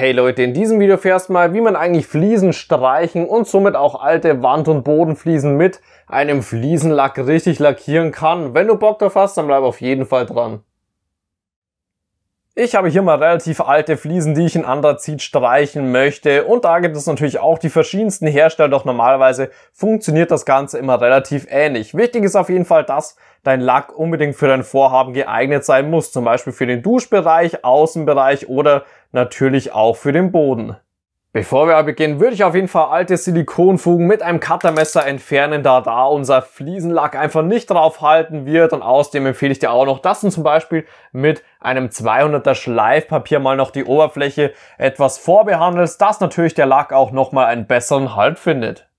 Hey Leute, in diesem Video fährst mal, wie man eigentlich Fliesen streichen und somit auch alte Wand- und Bodenfliesen mit einem Fliesenlack richtig lackieren kann. Wenn du Bock drauf hast, dann bleib auf jeden Fall dran. Ich habe hier mal relativ alte Fliesen, die ich in Andrazit streichen möchte und da gibt es natürlich auch die verschiedensten Hersteller, doch normalerweise funktioniert das Ganze immer relativ ähnlich. Wichtig ist auf jeden Fall, dass dein Lack unbedingt für dein Vorhaben geeignet sein muss, zum Beispiel für den Duschbereich, Außenbereich oder natürlich auch für den Boden. Bevor wir aber beginnen, würde ich auf jeden Fall alte Silikonfugen mit einem Cuttermesser entfernen, da da unser Fliesenlack einfach nicht drauf halten wird. Und außerdem empfehle ich dir auch noch, dass du zum Beispiel mit einem 200er Schleifpapier mal noch die Oberfläche etwas vorbehandelst, dass natürlich der Lack auch nochmal einen besseren Halt findet.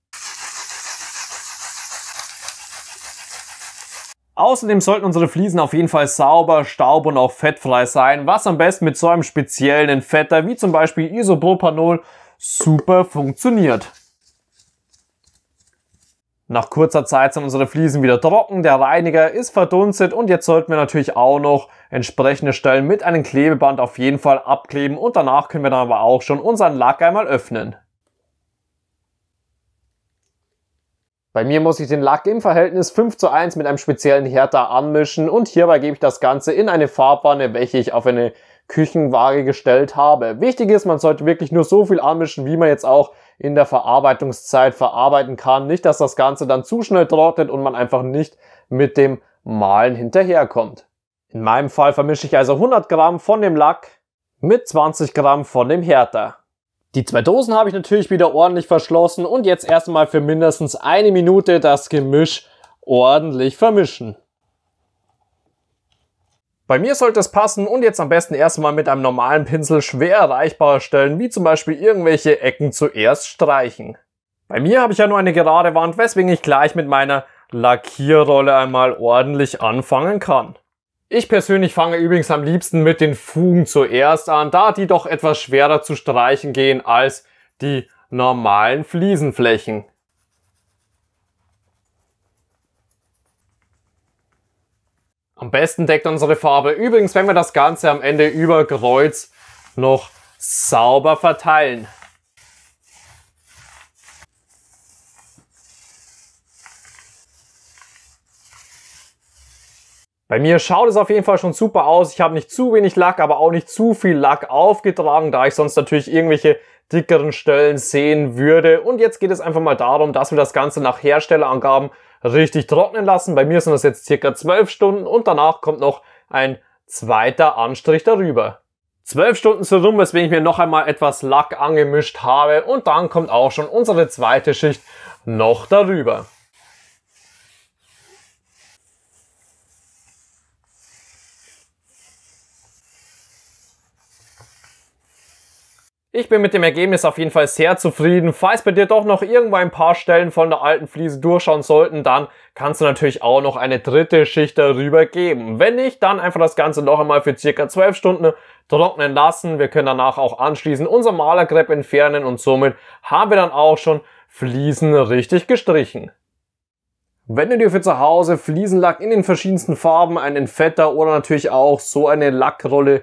Außerdem sollten unsere Fliesen auf jeden Fall sauber, staub und auch fettfrei sein, was am besten mit so einem speziellen Entfetter wie zum Beispiel Isopropanol super funktioniert. Nach kurzer Zeit sind unsere Fliesen wieder trocken, der Reiniger ist verdunstet und jetzt sollten wir natürlich auch noch entsprechende Stellen mit einem Klebeband auf jeden Fall abkleben und danach können wir dann aber auch schon unseren Lack einmal öffnen. Bei mir muss ich den Lack im Verhältnis 5 zu 1 mit einem speziellen Härter anmischen und hierbei gebe ich das Ganze in eine Farbwanne, welche ich auf eine Küchenwaage gestellt habe. Wichtig ist, man sollte wirklich nur so viel anmischen, wie man jetzt auch in der Verarbeitungszeit verarbeiten kann. Nicht, dass das Ganze dann zu schnell trocknet und man einfach nicht mit dem Malen hinterherkommt. In meinem Fall vermische ich also 100 Gramm von dem Lack mit 20 Gramm von dem Härter. Die zwei Dosen habe ich natürlich wieder ordentlich verschlossen und jetzt erstmal für mindestens eine Minute das Gemisch ordentlich vermischen. Bei mir sollte es passen und jetzt am besten erstmal mit einem normalen Pinsel schwer erreichbare Stellen, wie zum Beispiel irgendwelche Ecken zuerst streichen. Bei mir habe ich ja nur eine gerade Wand, weswegen ich gleich mit meiner Lackierrolle einmal ordentlich anfangen kann. Ich persönlich fange übrigens am liebsten mit den Fugen zuerst an, da die doch etwas schwerer zu streichen gehen als die normalen Fliesenflächen. Am besten deckt unsere Farbe übrigens, wenn wir das Ganze am Ende über Kreuz noch sauber verteilen. Bei mir schaut es auf jeden Fall schon super aus. Ich habe nicht zu wenig Lack, aber auch nicht zu viel Lack aufgetragen, da ich sonst natürlich irgendwelche dickeren Stellen sehen würde. Und jetzt geht es einfach mal darum, dass wir das Ganze nach Herstellerangaben richtig trocknen lassen. Bei mir sind das jetzt circa 12 Stunden und danach kommt noch ein zweiter Anstrich darüber. 12 Stunden sind rum, weswegen ich mir noch einmal etwas Lack angemischt habe und dann kommt auch schon unsere zweite Schicht noch darüber. Ich bin mit dem Ergebnis auf jeden Fall sehr zufrieden. Falls bei dir doch noch irgendwo ein paar Stellen von der alten Fliese durchschauen sollten, dann kannst du natürlich auch noch eine dritte Schicht darüber geben. Wenn nicht, dann einfach das Ganze noch einmal für circa 12 Stunden trocknen lassen. Wir können danach auch anschließend unser Malerkrepp entfernen und somit haben wir dann auch schon Fliesen richtig gestrichen. Wenn du dir für zu Hause Fliesenlack in den verschiedensten Farben, einen Fetter oder natürlich auch so eine Lackrolle